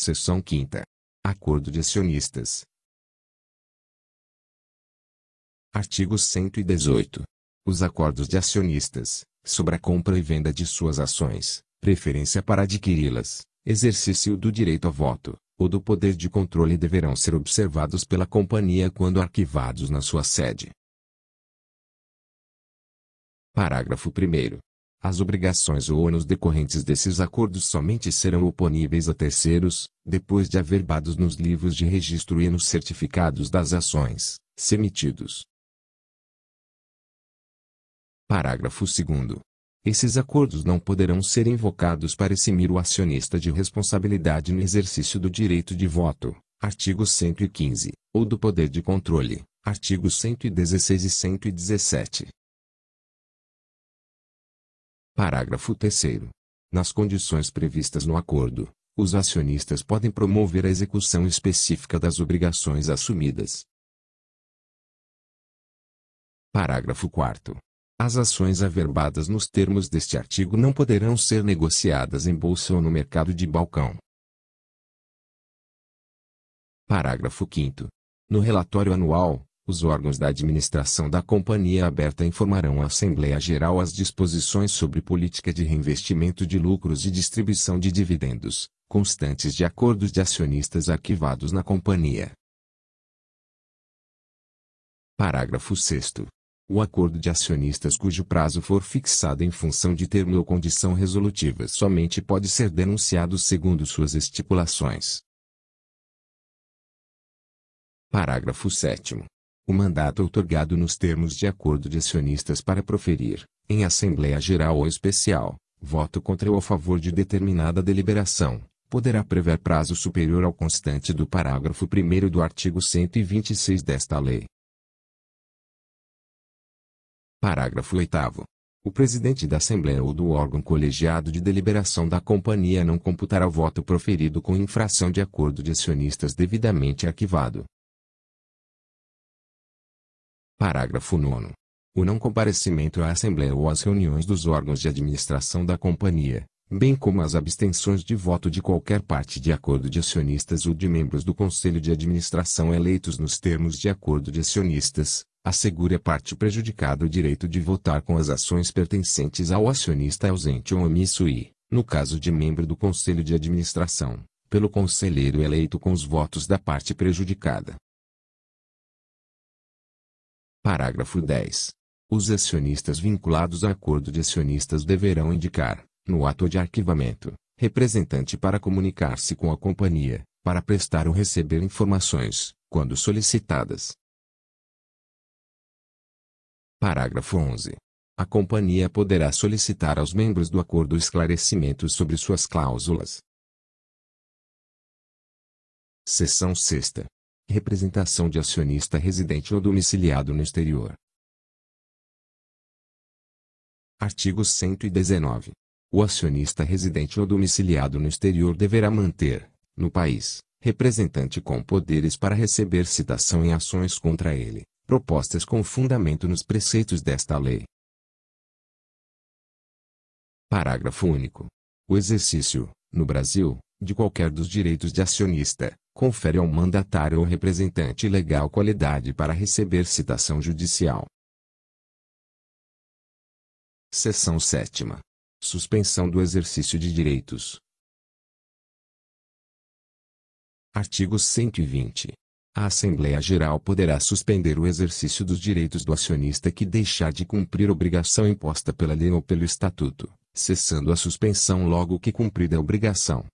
Seção 5 Acordo de acionistas. Artigo 118. Os acordos de acionistas, sobre a compra e venda de suas ações, preferência para adquiri-las, exercício do direito a voto, ou do poder de controle deverão ser observados pela companhia quando arquivados na sua sede. Parágrafo 1. As obrigações ou ônus decorrentes desses acordos somente serão oponíveis a terceiros, depois de averbados nos livros de registro e nos certificados das ações, se emitidos. Parágrafo 2. Esses acordos não poderão ser invocados para eximir o acionista de responsabilidade no exercício do direito de voto, artigo 115, ou do poder de controle, artigos 116 e 117. Parágrafo 3 Nas condições previstas no acordo, os acionistas podem promover a execução específica das obrigações assumidas. Parágrafo 4 As ações averbadas nos termos deste artigo não poderão ser negociadas em bolsa ou no mercado de balcão. Parágrafo 5 No relatório anual, os órgãos da administração da companhia aberta informarão à Assembleia Geral as disposições sobre política de reinvestimento de lucros e distribuição de dividendos, constantes de acordos de acionistas arquivados na companhia. Parágrafo 6. O acordo de acionistas cujo prazo for fixado em função de termo ou condição resolutiva somente pode ser denunciado segundo suas estipulações. Parágrafo 7 o mandato outorgado nos termos de acordo de acionistas para proferir, em Assembleia Geral ou Especial, voto contra ou a favor de determinada deliberação, poderá prever prazo superior ao constante do parágrafo 1 do artigo 126 desta lei. Parágrafo 8. O presidente da Assembleia ou do órgão colegiado de deliberação da companhia não computará o voto proferido com infração de acordo de acionistas devidamente arquivado, Parágrafo 9. O não comparecimento à Assembleia ou às reuniões dos órgãos de administração da companhia, bem como as abstenções de voto de qualquer parte de acordo de acionistas ou de membros do conselho de administração eleitos nos termos de acordo de acionistas, assegure a parte prejudicada o direito de votar com as ações pertencentes ao acionista ausente ou omisso e, no caso de membro do conselho de administração, pelo conselheiro eleito com os votos da parte prejudicada. Parágrafo 10. Os acionistas vinculados a acordo de acionistas deverão indicar, no ato de arquivamento, representante para comunicar-se com a companhia, para prestar ou receber informações, quando solicitadas. Parágrafo 11. A companhia poderá solicitar aos membros do acordo esclarecimentos sobre suas cláusulas. Seção 6 representação de acionista residente ou domiciliado no exterior. Artigo 119. O acionista residente ou domiciliado no exterior deverá manter, no país, representante com poderes para receber citação em ações contra ele, propostas com fundamento nos preceitos desta lei. Parágrafo único. O exercício, no Brasil, de qualquer dos direitos de acionista, confere ao mandatário ou representante legal qualidade para receber citação judicial. Seção 7. Suspensão do exercício de direitos. Artigo 120. A Assembleia Geral poderá suspender o exercício dos direitos do acionista que deixar de cumprir obrigação imposta pela lei ou pelo estatuto, cessando a suspensão logo que cumprida a obrigação,